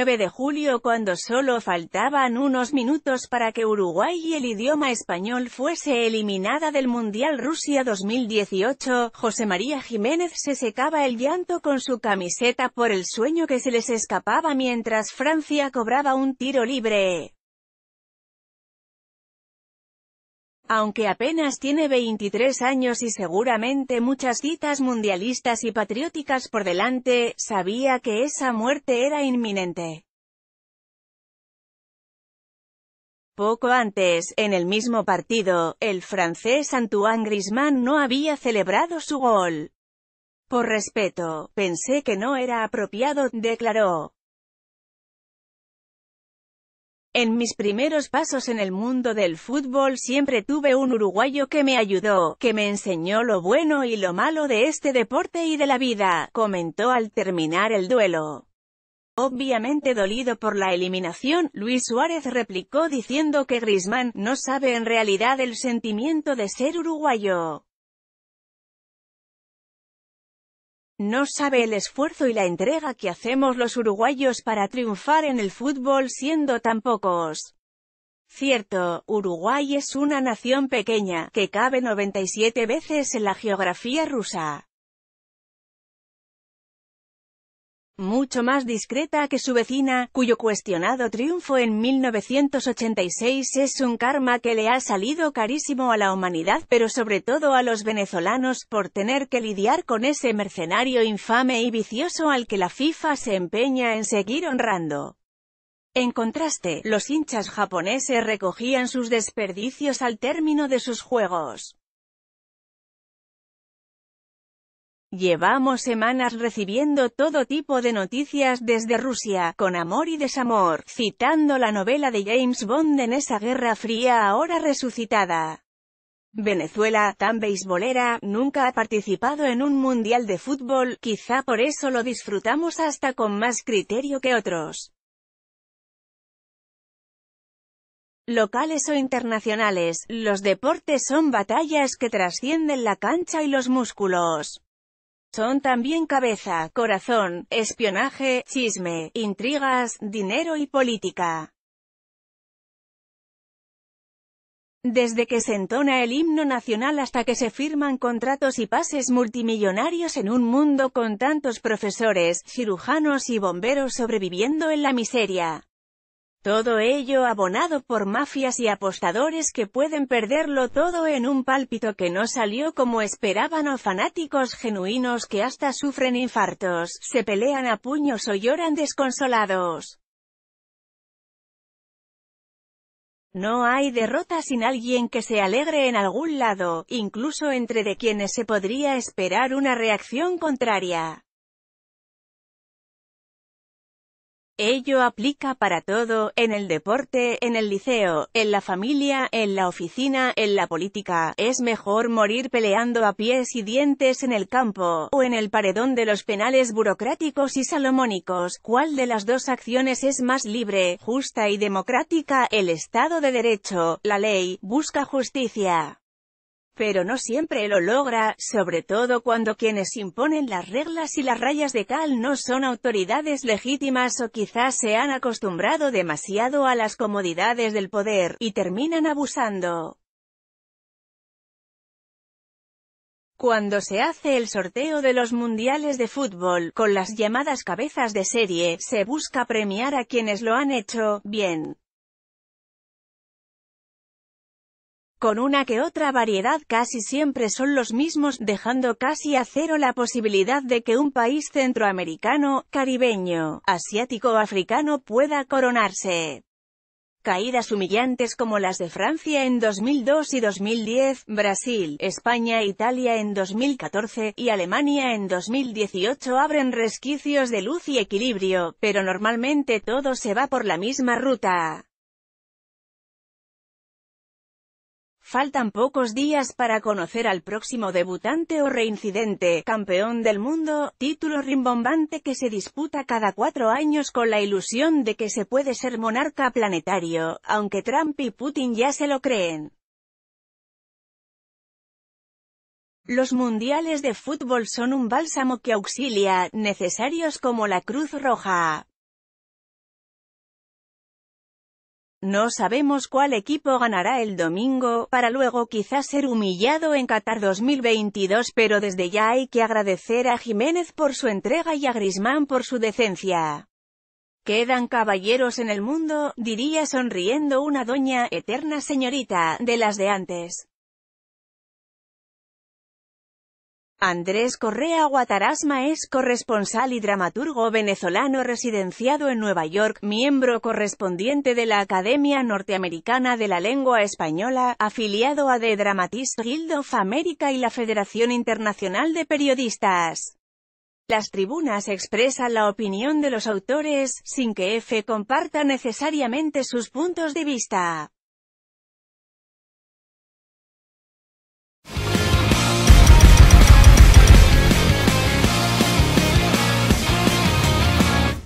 9 de julio cuando solo faltaban unos minutos para que Uruguay y el idioma español fuese eliminada del Mundial Rusia 2018, José María Jiménez se secaba el llanto con su camiseta por el sueño que se les escapaba mientras Francia cobraba un tiro libre. Aunque apenas tiene 23 años y seguramente muchas citas mundialistas y patrióticas por delante, sabía que esa muerte era inminente. Poco antes, en el mismo partido, el francés Antoine Griezmann no había celebrado su gol. Por respeto, pensé que no era apropiado, declaró. En mis primeros pasos en el mundo del fútbol siempre tuve un uruguayo que me ayudó, que me enseñó lo bueno y lo malo de este deporte y de la vida, comentó al terminar el duelo. Obviamente dolido por la eliminación, Luis Suárez replicó diciendo que Grisman no sabe en realidad el sentimiento de ser uruguayo. No sabe el esfuerzo y la entrega que hacemos los uruguayos para triunfar en el fútbol siendo tan pocos. Cierto, Uruguay es una nación pequeña, que cabe 97 veces en la geografía rusa. mucho más discreta que su vecina, cuyo cuestionado triunfo en 1986 es un karma que le ha salido carísimo a la humanidad, pero sobre todo a los venezolanos, por tener que lidiar con ese mercenario infame y vicioso al que la FIFA se empeña en seguir honrando. En contraste, los hinchas japoneses recogían sus desperdicios al término de sus juegos. Llevamos semanas recibiendo todo tipo de noticias desde Rusia, con amor y desamor, citando la novela de James Bond en esa guerra fría ahora resucitada. Venezuela, tan beisbolera, nunca ha participado en un mundial de fútbol, quizá por eso lo disfrutamos hasta con más criterio que otros. Locales o internacionales, los deportes son batallas que trascienden la cancha y los músculos. Son también cabeza, corazón, espionaje, chisme, intrigas, dinero y política. Desde que se entona el himno nacional hasta que se firman contratos y pases multimillonarios en un mundo con tantos profesores, cirujanos y bomberos sobreviviendo en la miseria. Todo ello abonado por mafias y apostadores que pueden perderlo todo en un pálpito que no salió como esperaban o fanáticos genuinos que hasta sufren infartos, se pelean a puños o lloran desconsolados. No hay derrota sin alguien que se alegre en algún lado, incluso entre de quienes se podría esperar una reacción contraria. Ello aplica para todo, en el deporte, en el liceo, en la familia, en la oficina, en la política. Es mejor morir peleando a pies y dientes en el campo, o en el paredón de los penales burocráticos y salomónicos. ¿Cuál de las dos acciones es más libre, justa y democrática? El Estado de Derecho, la ley, busca justicia pero no siempre lo logra, sobre todo cuando quienes imponen las reglas y las rayas de cal no son autoridades legítimas o quizás se han acostumbrado demasiado a las comodidades del poder, y terminan abusando. Cuando se hace el sorteo de los mundiales de fútbol, con las llamadas cabezas de serie, se busca premiar a quienes lo han hecho, bien. con una que otra variedad casi siempre son los mismos, dejando casi a cero la posibilidad de que un país centroamericano, caribeño, asiático o africano pueda coronarse. Caídas humillantes como las de Francia en 2002 y 2010, Brasil, España e Italia en 2014, y Alemania en 2018 abren resquicios de luz y equilibrio, pero normalmente todo se va por la misma ruta. Faltan pocos días para conocer al próximo debutante o reincidente, campeón del mundo, título rimbombante que se disputa cada cuatro años con la ilusión de que se puede ser monarca planetario, aunque Trump y Putin ya se lo creen. Los mundiales de fútbol son un bálsamo que auxilia, necesarios como la Cruz Roja, No sabemos cuál equipo ganará el domingo, para luego quizás ser humillado en Qatar 2022, pero desde ya hay que agradecer a Jiménez por su entrega y a Griezmann por su decencia. Quedan caballeros en el mundo, diría sonriendo una doña, eterna señorita, de las de antes. Andrés Correa Guatarasma es corresponsal y dramaturgo venezolano residenciado en Nueva York, miembro correspondiente de la Academia Norteamericana de la Lengua Española, afiliado a The Dramatist Guild of America y la Federación Internacional de Periodistas. Las tribunas expresan la opinión de los autores, sin que F comparta necesariamente sus puntos de vista.